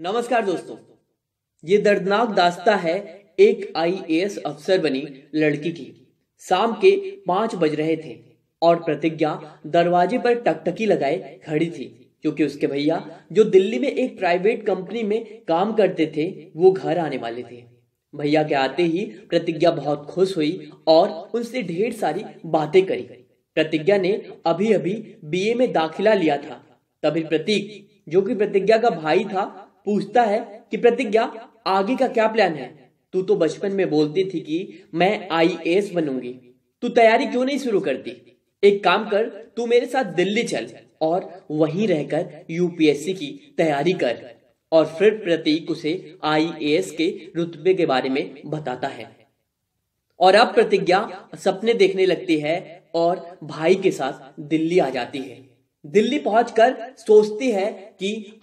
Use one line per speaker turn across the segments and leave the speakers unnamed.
नमस्कार दोस्तों ये दर्दनाक दास्ता है एक आईएएस अफसर बनी लड़की की शाम के पांच बज रहे थे और प्रतिज्ञा दरवाजे पर टकटकी लगाए खड़ी थी क्योंकि उसके भैया जो दिल्ली में एक प्राइवेट कंपनी में काम करते थे वो घर आने वाले थे भैया के आते ही प्रतिज्ञा बहुत खुश हुई और उनसे ढेर सारी बातें करी प्रतिज्ञा ने अभी अभी बीए में दाखिला लिया था तभी प्रतीक जो कि प्रतिज्ञा का भाई था पूछता है कि प्रतिज्ञा आगे का क्या प्लान है तू तो बचपन में बोलती थी कि मैं आईएएस बनूंगी तू तैयारी क्यों नहीं शुरू करती एक काम कर तू मेरे साथ दिल्ली चल और वहीं रहकर यूपीएससी की तैयारी कर और फिर प्रतीक उसे आईएएस के रुतबे के बारे में बताता है और अब प्रतिज्ञा सपने देखने लगती है और भाई के साथ दिल्ली आ जाती है दिल्ली पहुंचकर सोचती है कि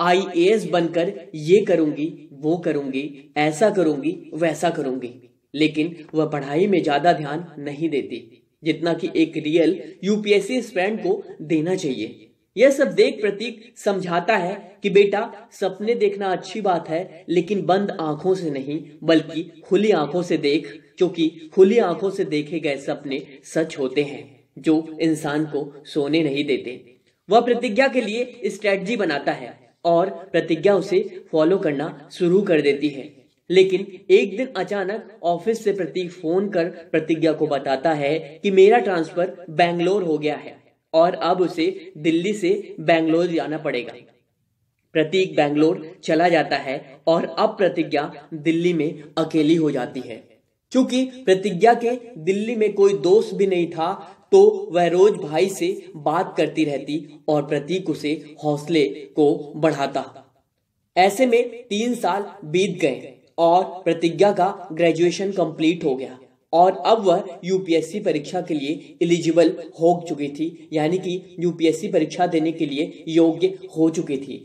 एस बनकर ये करूंगी वो करूंगी ऐसा करूंगी वैसा करूंगी लेकिन वह पढ़ाई में ज्यादा ध्यान नहीं देती जितना कि एक रियल यूपीएससी स्टूडेंट को देना चाहिए यह सब देख प्रतीक समझाता है कि बेटा सपने देखना अच्छी बात है लेकिन बंद आंखों से नहीं बल्कि खुली आंखों से देख क्योंकि खुली आंखों से देखे गए सपने सच होते हैं जो इंसान को सोने नहीं देते वह प्रतिज्ञा के लिए स्ट्रेटजी बनाता है और प्रतिज्ञा उसे फॉलो करना शुरू कर देती है लेकिन एक दिन अचानक ऑफिस से प्रतीक फोन कर प्रतिज्ञा को बताता है कि मेरा ट्रांसफर बैंगलोर हो गया है और अब उसे दिल्ली से बैंगलोर जाना पड़ेगा प्रतीक बैंगलोर चला जाता है और अब प्रतिज्ञा दिल्ली में अकेली हो जाती है क्योंकि प्रतिज्ञा के दिल्ली में कोई दोस्त भी नहीं था तो वह रोज भाई से बात करती रहती और प्रतीक उसे हौसले को बढ़ाता ऐसे में तीन साल बीत गए और प्रतिज्ञा का ग्रेजुएशन कंप्लीट हो गया और अब वह यूपीएससी परीक्षा के लिए एलिजिबल हो चुकी थी यानी कि यूपीएससी परीक्षा देने के लिए योग्य हो चुकी थी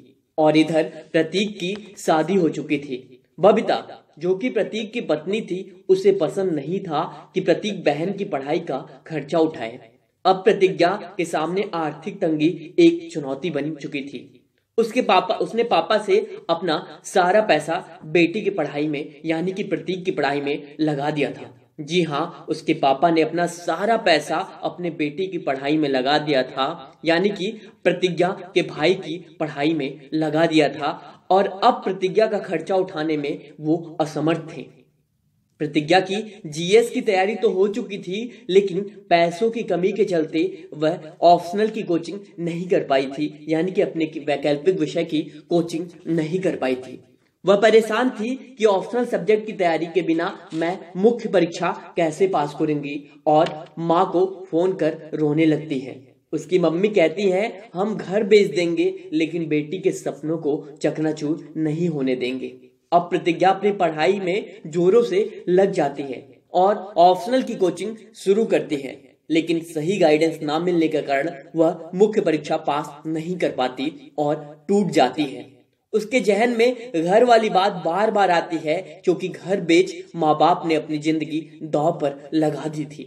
और इधर प्रतीक की शादी हो चुकी थी बबिता जो कि प्रतीक की पत्नी थी उसे पसंद नहीं था कि प्रतीक बहन की पढ़ाई का खर्चा उठाए अब प्रतिज्ञा के सामने आर्थिक तंगी एक चुनौती बन चुकी थी उसके पापा उसने पापा से अपना सारा पैसा बेटी की पढ़ाई में यानी कि प्रतीक की पढ़ाई में लगा दिया था जी हाँ उसके पापा ने अपना सारा पैसा अपने बेटे की पढ़ाई में लगा दिया था यानी कि प्रतिज्ञा के भाई की पढ़ाई में लगा दिया था और अब प्रतिज्ञा का खर्चा उठाने में वो असमर्थ थे प्रतिज्ञा की जीएस की तैयारी तो हो चुकी थी लेकिन पैसों की कमी के चलते वह ऑप्शनल की कोचिंग नहीं कर पाई थी यानी कि अपने वैकल्पिक विषय की कोचिंग नहीं कर पाई थी वह परेशान थी कि ऑप्शनल सब्जेक्ट की तैयारी के बिना मैं मुख्य परीक्षा कैसे पास करूंगी और माँ को फोन कर रोने लगती है उसकी मम्मी कहती है हम घर बेच देंगे लेकिन बेटी के सपनों को चकनाचूर नहीं होने देंगे अब प्रतिज्ञा अपनी पढ़ाई में जोरों से लग जाती है और ऑप्शनल की कोचिंग शुरू करती है लेकिन सही गाइडेंस ना मिलने के कारण वह मुख्य परीक्षा पास नहीं कर पाती और टूट जाती है उसके जहन में घर वाली बात बार बार आती है क्योंकि घर बेच माँ बाप ने अपनी जिंदगी दाव पर लगा दी थी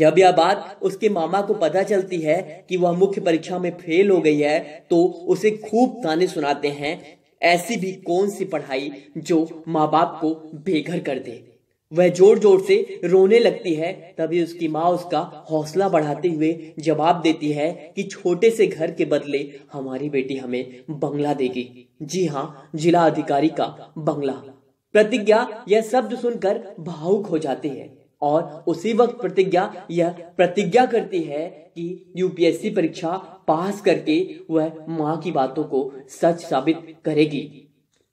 जब यह बात उसके मामा को पता चलती है कि वह मुख्य परीक्षा में फेल हो गई है तो उसे खूब ताने सुनाते हैं ऐसी भी कौन सी पढ़ाई जो माँ बाप को बेघर कर दे वह जोर जोर से रोने लगती है तभी उसकी माँ उसका हौसला बढ़ाते हुए जवाब देती है कि छोटे से घर के बदले हमारी बेटी हमें बंगला देगी जी हाँ जिला अधिकारी का बंगला प्रतिज्ञा यह शब्द सुनकर भावुक हो जाती है और उसी वक्त प्रतिज्ञा यह प्रतिज्ञा करती है कि यूपीएससी परीक्षा पास करके वह माँ की बातों को सच साबित करेगी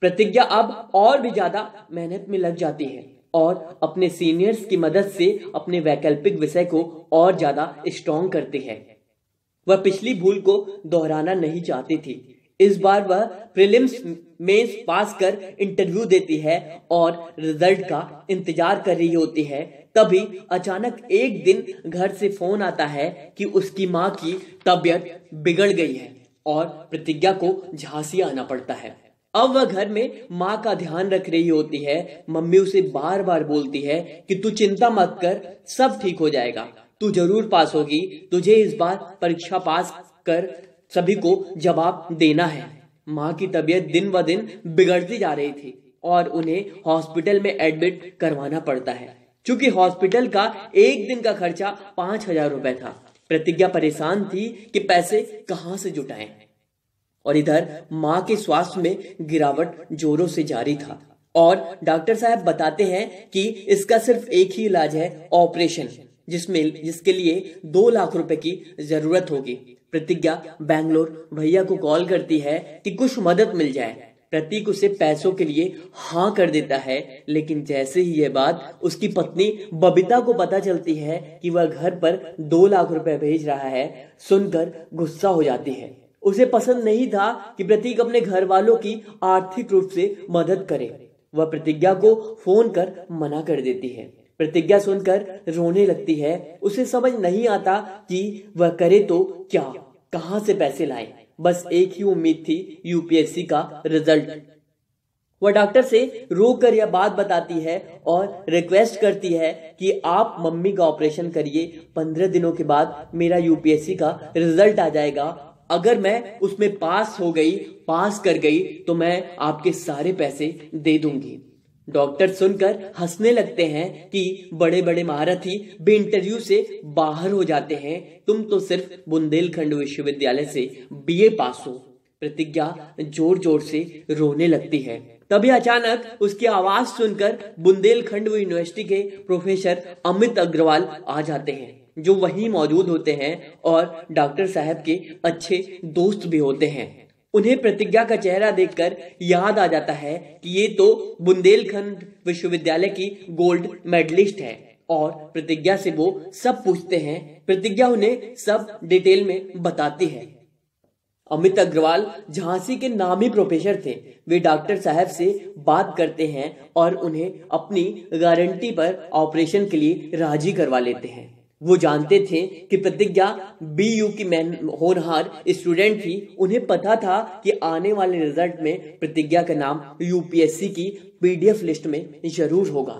प्रतिज्ञा अब और भी ज्यादा मेहनत में लग जाती है और अपने सीनियर्स की मदद से अपने वैकल्पिक विषय को और ज्यादा स्ट्रॉन्ग करते हैं वह पिछली भूल को दोहराना नहीं चाहती थी इस बार वह प्रीलिम्स मेंस पास कर इंटरव्यू देती है और रिजल्ट का इंतजार कर रही होती है तभी अचानक एक दिन घर से फोन आता है कि उसकी माँ की तबीयत बिगड़ गई है और प्रतिज्ञा को झांसी आना पड़ता है अब वह घर में माँ का ध्यान रख रही होती है मम्मी उसे बार बार बोलती है कि तू चिंता मत कर सब ठीक हो जाएगा तू जरूर पास होगी तुझे इस बार परीक्षा पास कर सभी को जवाब देना है माँ की तबीयत दिन ब दिन बिगड़ती जा रही थी और उन्हें हॉस्पिटल में एडमिट करवाना पड़ता है क्योंकि हॉस्पिटल का एक दिन का खर्चा पांच हजार रुपए था प्रतिज्ञा परेशान थी कि पैसे कहाँ से जुटाएं। और इधर माँ के स्वास्थ्य में गिरावट जोरों से जारी था और डॉक्टर साहब बताते हैं कि इसका सिर्फ एक ही इलाज है ऑपरेशन जिसमें जिसके लिए दो लाख रुपए की जरूरत होगी प्रतिज्ञा बैंगलोर भैया को कॉल करती है कि कुछ मदद मिल जाए प्रतीक उसे पैसों के लिए हाँ कर देता है लेकिन जैसे ही यह बात उसकी पत्नी बबीता को पता चलती है कि वह घर पर दो लाख रुपए भेज रहा है सुनकर गुस्सा हो जाती है उसे पसंद नहीं था कि प्रतीक अपने घर वालों की आर्थिक रूप से मदद करे वह प्रतिज्ञा को फोन कर मना कर देती है प्रतिज्ञा सुनकर रोने लगती है उसे समझ नहीं आता कि वह करे तो क्या कहां से पैसे लाए बस एक ही उम्मीद थी यूपीएससी का रिजल्ट वह डॉक्टर से रो कर यह बात बताती है और रिक्वेस्ट करती है कि आप मम्मी का ऑपरेशन करिए पंद्रह दिनों के बाद मेरा यूपीएससी का रिजल्ट आ जाएगा अगर मैं उसमें पास हो गई पास कर गई तो मैं आपके सारे पैसे दे दूंगी डॉक्टर सुनकर हंसने लगते हैं कि बड़े बड़े महारथी बे इंटरव्यू से बाहर हो जाते हैं तुम तो सिर्फ बुंदेलखंड विश्वविद्यालय से बीए पास हो प्रतिज्ञा जोर जोर से रोने लगती है तभी अचानक उसकी आवाज सुनकर बुंदेलखंड यूनिवर्सिटी के प्रोफेसर अमित अग्रवाल आ जाते हैं जो वहीं मौजूद होते हैं और डॉक्टर साहब के अच्छे दोस्त भी होते हैं उन्हें प्रतिज्ञा का चेहरा देखकर याद आ जाता है कि ये तो बुंदेलखंड विश्वविद्यालय की गोल्ड मेडलिस्ट है और प्रतिज्ञा से वो सब पूछते हैं प्रतिज्ञा उन्हें सब डिटेल में बताती है अमित अग्रवाल झांसी के नामी प्रोफेसर थे वे डॉक्टर साहब से बात करते हैं और उन्हें अपनी गारंटी पर ऑपरेशन के लिए राजी करवा लेते हैं वो जानते थे कि प्रतिज्ञा बी यू की मैन होनहार स्टूडेंट थी उन्हें पता था कि आने वाले रिजल्ट में प्रतिज्ञा का नाम यूपीएससी की पीडीएफ लिस्ट में जरूर होगा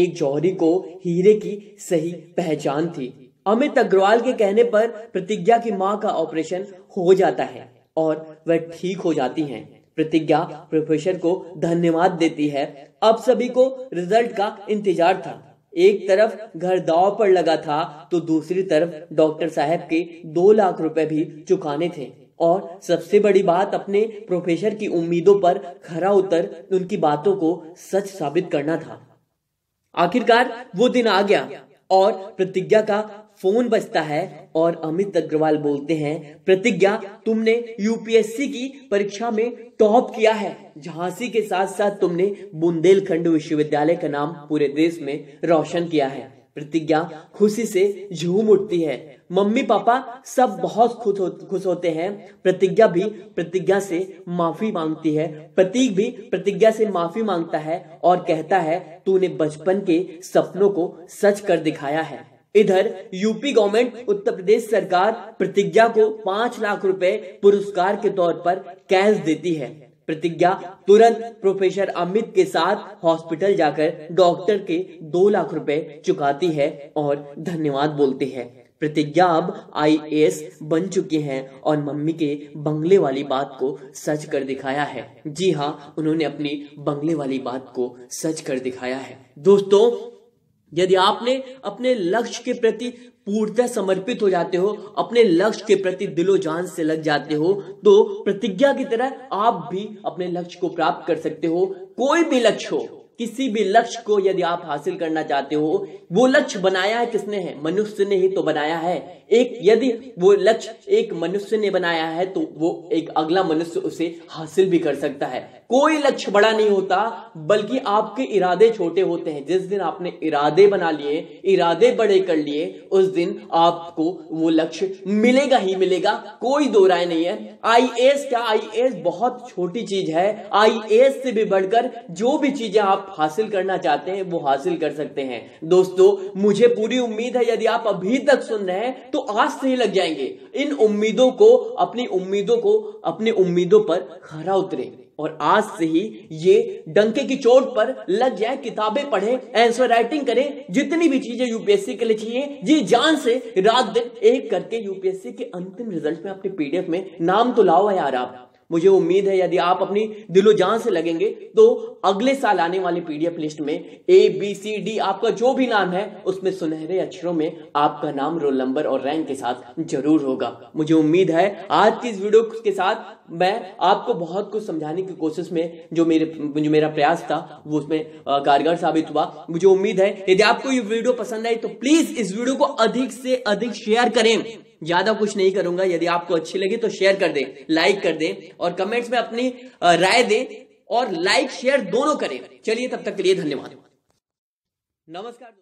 एक जौहरी को हीरे की सही पहचान थी अमित अग्रवाल के कहने पर प्रतिज्ञा की मां का ऑपरेशन हो जाता है और वह ठीक हो जाती हैं। प्रतिज्ञा प्रोफेसर को धन्यवाद देती है अब सभी को रिजल्ट का इंतजार था एक तरफ घर दाव पर लगा था तो दूसरी तरफ डॉक्टर साहब के दो लाख रुपए भी चुकाने थे और सबसे बड़ी बात अपने प्रोफेसर की उम्मीदों पर खरा उतर उनकी बातों को सच साबित करना था आखिरकार वो दिन आ गया और प्रतिज्ञा का फोन बजता है और अमित अग्रवाल बोलते हैं प्रतिज्ञा तुमने यूपीएससी की परीक्षा में टॉप किया है झांसी के साथ साथ तुमने बुंदेलखंड विश्वविद्यालय का नाम पूरे देश में रोशन किया है प्रतिज्ञा खुशी से झूम उठती है मम्मी पापा सब बहुत खुश हो, खुश होते हैं प्रतिज्ञा भी प्रतिज्ञा से माफी मांगती है प्रतीक भी प्रतिज्ञा से माफी मांगता है और कहता है तूने बचपन के सपनों को सच कर दिखाया है इधर यूपी गवर्नमेंट उत्तर प्रदेश सरकार प्रतिज्ञा को पांच लाख रुपए पुरस्कार के तौर पर कैश देती है प्रतिज्ञा तुरंत प्रोफेसर अमित के साथ हॉस्पिटल जाकर डॉक्टर के दो लाख रुपए चुकाती है और धन्यवाद बोलती है प्रतिज्ञा अब आई बन चुकी हैं और मम्मी के बंगले वाली बात को सच कर दिखाया है जी हाँ उन्होंने अपनी बंगले वाली बात को सच कर दिखाया है दोस्तों यदि आपने अपने लक्ष्य के प्रति पूर्णतः समर्पित हो जाते हो अपने लक्ष्य के प्रति दिलो जान से लग जाते हो तो प्रतिज्ञा की तरह आप भी अपने लक्ष्य को प्राप्त कर सकते हो कोई भी लक्ष्य हो किसी भी लक्ष्य को यदि आप हासिल करना चाहते हो वो लक्ष्य बनाया है किसने है मनुष्य ने ही तो बनाया है एक यदि वो लक्ष्य एक मनुष्य ने बनाया है तो वो एक अगला मनुष्य उसे हासिल भी कर सकता है कोई लक्ष्य बड़ा नहीं होता बल्कि आपके इरादे छोटे होते हैं जिस दिन आपने इरादे बना लिए इरादे बड़े कर लिए उस दिन आपको वो लक्ष्य मिलेगा ही मिलेगा कोई दो राय नहीं है आई क्या आई बहुत छोटी चीज है आई से भी बढ़कर जो भी चीजें आप हासिल करना चाहते हैं वो हासिल कर सकते हैं दोस्तों मुझे पूरी उम्मीद है यदि आप अभी तक सुन रहे हैं तो आज से ही लग जाएंगे इन उम्मीदों को अपनी उम्मीदों को अपनी उम्मीदों पर खरा उतरे और आज से ही ये डंके की चोट पर लग जाए किताबें पढ़े आंसर राइटिंग करें जितनी भी चीजें यूपीएससी के लिए चाहिए ये जान से रात दिन एक करके यूपीएससी के अंतिम रिजल्ट में अपने पीडीएफ में नाम तो लाओ यार आप मुझे उम्मीद है यदि आप अपनी दिलो जान से लगेंगे तो अगले साल आने वाली पीडीएफ लिस्ट में ए बी सी डी आपका जो भी नाम है उसमें सुनहरे अक्षरों में आपका नाम रोल नंबर और रैंक के साथ जरूर होगा मुझे उम्मीद है आज की इस वीडियो के साथ मैं आपको बहुत कुछ समझाने की कोशिश में जो मेरे जो मेरा प्रयास था वो उसमें कारगर साबित हुआ मुझे उम्मीद है यदि आपको ये वीडियो पसंद आई तो प्लीज इस वीडियो को अधिक से अधिक शेयर करें ज्यादा कुछ नहीं करूंगा यदि आपको अच्छी लगी तो शेयर कर दें लाइक कर दें और कमेंट्स में अपनी राय दें और लाइक शेयर दोनों करें चलिए तब तक के लिए धन्यवाद नमस्कार